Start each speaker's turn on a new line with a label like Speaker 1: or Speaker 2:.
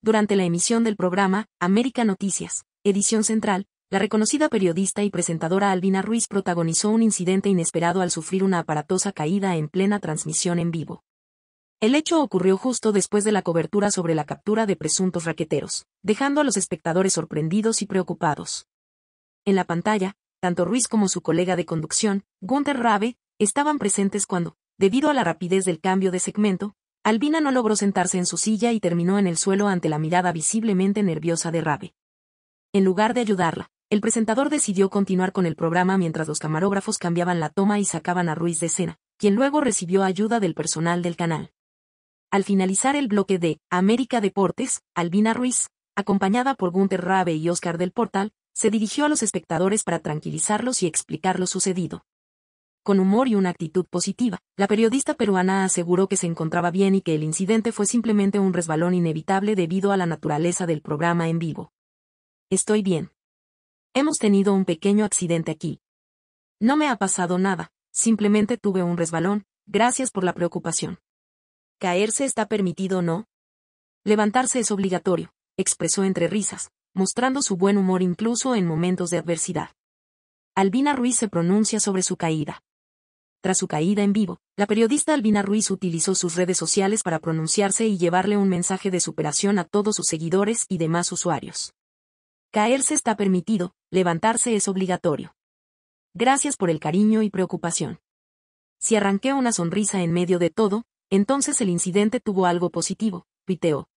Speaker 1: Durante la emisión del programa, América Noticias, edición central, la reconocida periodista y presentadora Albina Ruiz protagonizó un incidente inesperado al sufrir una aparatosa caída en plena transmisión en vivo. El hecho ocurrió justo después de la cobertura sobre la captura de presuntos raqueteros, dejando a los espectadores sorprendidos y preocupados. En la pantalla, tanto Ruiz como su colega de conducción, Gunther Rabe, estaban presentes cuando, debido a la rapidez del cambio de segmento, Albina no logró sentarse en su silla y terminó en el suelo ante la mirada visiblemente nerviosa de Rabe. En lugar de ayudarla, el presentador decidió continuar con el programa mientras los camarógrafos cambiaban la toma y sacaban a Ruiz de escena, quien luego recibió ayuda del personal del canal. Al finalizar el bloque de América Deportes, Albina Ruiz, acompañada por Günter Rabe y Oscar del Portal, se dirigió a los espectadores para tranquilizarlos y explicar lo sucedido con humor y una actitud positiva. La periodista peruana aseguró que se encontraba bien y que el incidente fue simplemente un resbalón inevitable debido a la naturaleza del programa en vivo. Estoy bien. Hemos tenido un pequeño accidente aquí. No me ha pasado nada, simplemente tuve un resbalón, gracias por la preocupación. ¿Caerse está permitido o no? Levantarse es obligatorio, expresó entre risas, mostrando su buen humor incluso en momentos de adversidad. Albina Ruiz se pronuncia sobre su caída. Tras su caída en vivo, la periodista Albina Ruiz utilizó sus redes sociales para pronunciarse y llevarle un mensaje de superación a todos sus seguidores y demás usuarios. Caerse está permitido, levantarse es obligatorio. Gracias por el cariño y preocupación. Si arranqué una sonrisa en medio de todo, entonces el incidente tuvo algo positivo, piteó.